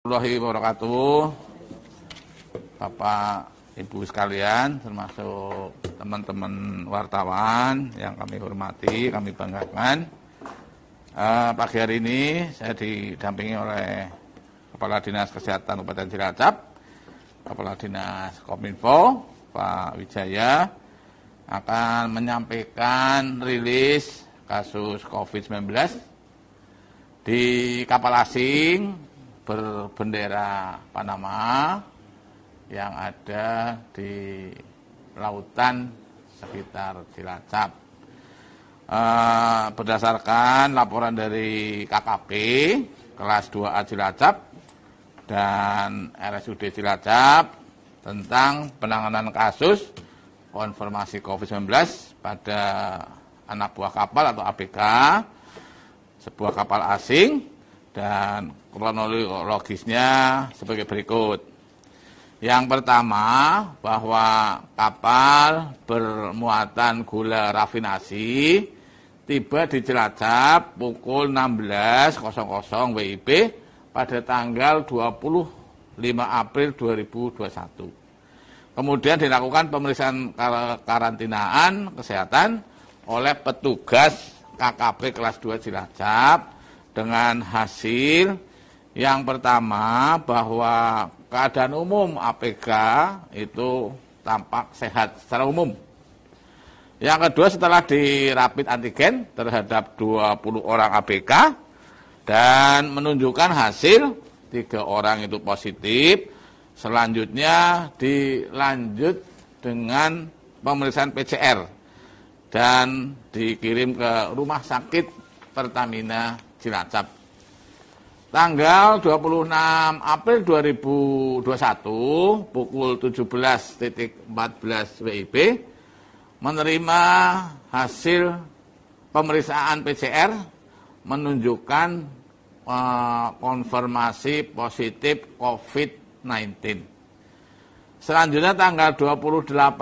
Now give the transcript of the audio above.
warahmatullahi wabarakatuh Bapak Ibu sekalian termasuk teman-teman wartawan yang kami hormati, kami banggakan uh, pagi hari ini saya didampingi oleh Kepala Dinas Kesehatan Kabupaten Cilacap Kepala Dinas Kominfo Pak Wijaya akan menyampaikan rilis kasus COVID-19 di kapal asing berbendera Panama yang ada di lautan sekitar Cilacap. E, berdasarkan laporan dari KKP kelas 2A Cilacap dan RSUD Cilacap tentang penanganan kasus konfirmasi COVID-19 pada anak buah kapal atau ABK, sebuah kapal asing dan kronologisnya sebagai berikut. Yang pertama bahwa kapal bermuatan gula rafinasi tiba di Cilacap pukul 16.00 WIB pada tanggal 25 April 2021. Kemudian dilakukan pemeriksaan kar karantinaan kesehatan oleh petugas KKP kelas 2 Cilacap dengan hasil yang pertama bahwa keadaan umum APK itu tampak sehat secara umum. Yang kedua setelah dirapit antigen terhadap 20 orang APK dan menunjukkan hasil tiga orang itu positif. Selanjutnya dilanjut dengan pemeriksaan PCR dan dikirim ke rumah sakit Pertamina Cilacap. Tanggal 26 April 2021 pukul 17.14 WIB menerima hasil pemeriksaan PCR menunjukkan uh, konfirmasi positif COVID-19. Selanjutnya tanggal 28